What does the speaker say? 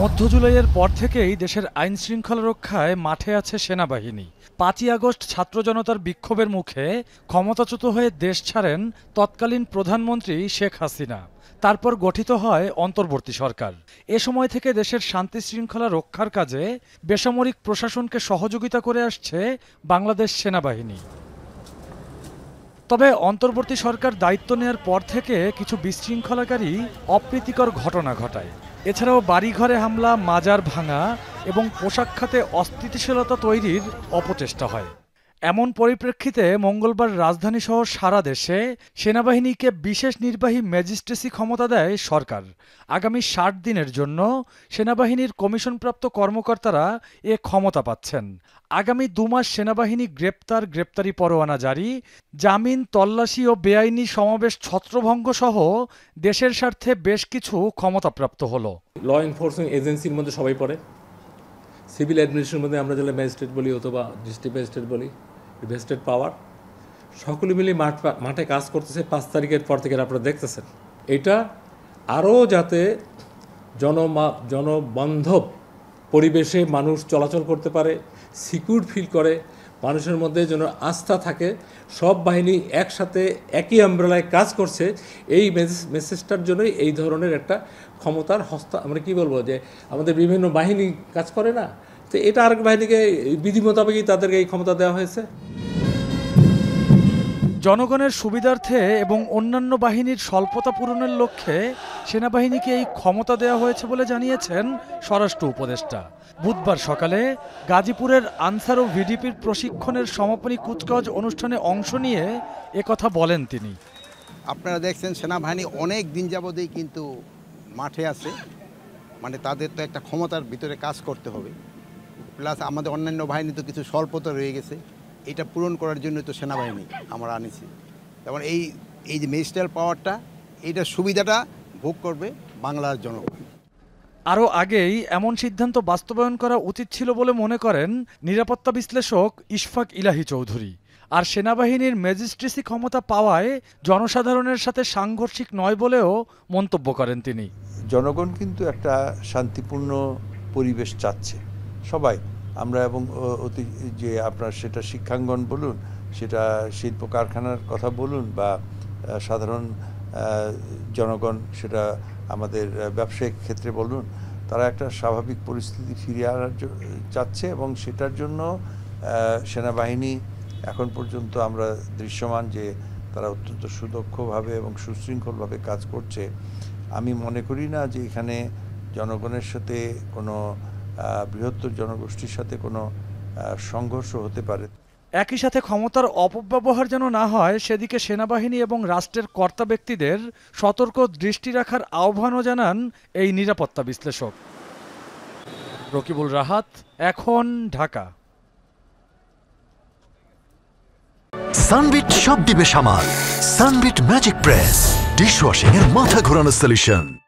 মধ্য জুলাইয়ের পর থেকেই দেশের আইন শৃঙ্খলা রক্ষায় মাঠে আছে সেনাবাহিনী পাঁচই আগস্ট ছাত্র জনতার বিক্ষোভের মুখে ক্ষমতাচ্যুত হয়ে দেশ ছাড়েন তৎকালীন প্রধানমন্ত্রী শেখ হাসিনা তারপর গঠিত হয় অন্তর্বর্তী সরকার এ সময় থেকে দেশের শান্তি শৃঙ্খলা রক্ষার কাজে বেসামরিক প্রশাসনকে সহযোগিতা করে আসছে বাংলাদেশ সেনাবাহিনী তবে অন্তর্বর্তী সরকার দায়িত্ব নেয়ার পর থেকে কিছু বিশৃঙ্খলাকারী অপ্রীতিকর ঘটনা ঘটায় এছাড়াও বাড়িঘরে হামলা মাজার ভাঙা এবং পোশাক খাতে অস্থিতিশীলতা তৈরির অপচেষ্টা হয় এমন পরিপ্রেক্ষিতে মঙ্গলবার রাজধানীসহ সারা দেশে সেনাবাহিনীকে বিশেষ নির্বাহী ম্যাজিস্ট্রেসি ক্ষমতা দেয় সরকার আগামী ষাট দিনের জন্য সেনাবাহিনীর কমিশনপ্রাপ্ত কর্মকর্তারা এ ক্ষমতা পাচ্ছেন আগামী দুমাস সেনাবাহিনী গ্রেপ্তার গ্রেপ্তারি পরোয়ানা জারি জামিন তল্লাশি ও বেআইনি সমাবেশ ছত্রভঙ্গ সহ দেশের স্বার্থে বেশ কিছু ক্ষমতাপ্রাপ্ত হল ল এনফোর্সিং এজেন্সির মধ্যে সবাই পড়ে সিভিল অ্যাডমিনিস্ট্রেশনের মধ্যে আমরা যেটা ম্যাজিস্ট্রেট বলি অথবা ডিস্ট্রিক্ট ম্যাজিস্ট্রেট বলি ভেস্টেড পাওয়ার সকলে মিলে মাঠ মাঠে কাজ করতেছে পাঁচ তারিখের পর থেকে আপনারা দেখতেছেন এটা আরও যাতে জনমা জনবান্ধব পরিবেশে মানুষ চলাচল করতে পারে সিকিউর ফিল করে মানুষের মধ্যে যেন আস্থা থাকে সব বাহিনী একসাথে একই আমব্রেলায় কাজ করছে এই মেসেজটার জন্যই এই ধরনের একটা ক্ষমতার হস্তা আমরা মানে কি বলবো যে আমাদের বিভিন্ন বাহিনী কাজ করে না তো এটা আরেক বাহিনীকে বিধি মোতাবেকই তাদেরকে এই ক্ষমতা দেওয়া হয়েছে জনগণের সুবিধার্থে এবং অন্যান্য বাহিনীর স্বল্পতা পূরণের লক্ষ্যে সেনাবাহিনীকে এই ক্ষমতা দেওয়া হয়েছে বলে জানিয়েছেন স্বরাষ্ট্র উপদেষ্টা বুধবার সকালে গাজীপুরের আনসার ও ভিডিপির প্রশিক্ষণের সমাপনী কুচকাওয়াজ অনুষ্ঠানে অংশ নিয়ে একথা বলেন তিনি আপনারা দেখছেন সেনাবাহিনী অনেক দিন যাবতেই কিন্তু মাঠে আছে মানে তাদের তো একটা ক্ষমতার ভিতরে কাজ করতে হবে প্লাস আমাদের অন্যান্য বাহিনী তো কিছু স্বল্পতা রয়ে গেছে এটা পূরণ করার জন্য তো সেনাবাহিনী আমরা আনেছি তেমন এই এই যে মেজিস্ট্রাল পাওয়ারটা এইটা সুবিধাটা ভোগ করবে বাংলার জনগণ আরও আগেই এমন সিদ্ধান্ত বাস্তবায়ন করা উচিত ছিল বলে মনে করেন নিরাপত্তা বিশ্লেষক ইশফাক ইলাহি চৌধুরী আর সেনাবাহিনীর ম্যাজিস্ট্রেসি ক্ষমতা পাওয়ায় জনসাধারণের সাথে সাংঘর্ষিক নয় বলেও মন্তব্য করেন তিনি জনগণ কিন্তু একটা শান্তিপূর্ণ পরিবেশ চাচ্ছে সবাই আমরা এবং অতি যে আপনার সেটা শিক্ষাঙ্গন বলুন সেটা শিল্প কারখানার কথা বলুন বা সাধারণ জনগণ সেটা আমাদের ব্যবসায়িক ক্ষেত্রে বলুন তারা একটা স্বাভাবিক পরিস্থিতি ফিরিয়ে আনার চাচ্ছে এবং সেটার জন্য সেনাবাহিনী এখন পর্যন্ত আমরা দৃশ্যমান যে তারা অত্যন্ত সুদক্ষভাবে এবং সুশৃঙ্খলভাবে কাজ করছে আমি মনে করি না যে এখানে জনগণের সাথে কোনো বৃহত্তর জনগোষ্ঠীর সাথে কোনো সংঘর্ষ হতে পারে একই সাথে ক্ষমতার অপব্যবহার যেন না হয় সেদিকে সেনাবাহিনী এবং রাষ্ট্রের কর্তা ব্যক্তিদের সতর্ক দৃষ্টি রাখার আহ্বানও জানান এই নিরাপত্তা বিশ্লেষক রকিবুল রাহাত এখন ঢাকা সানবিট সব দিবে সামাল Sunbeat magic press dish washing এর মাথা ঘোরানো সলিউশন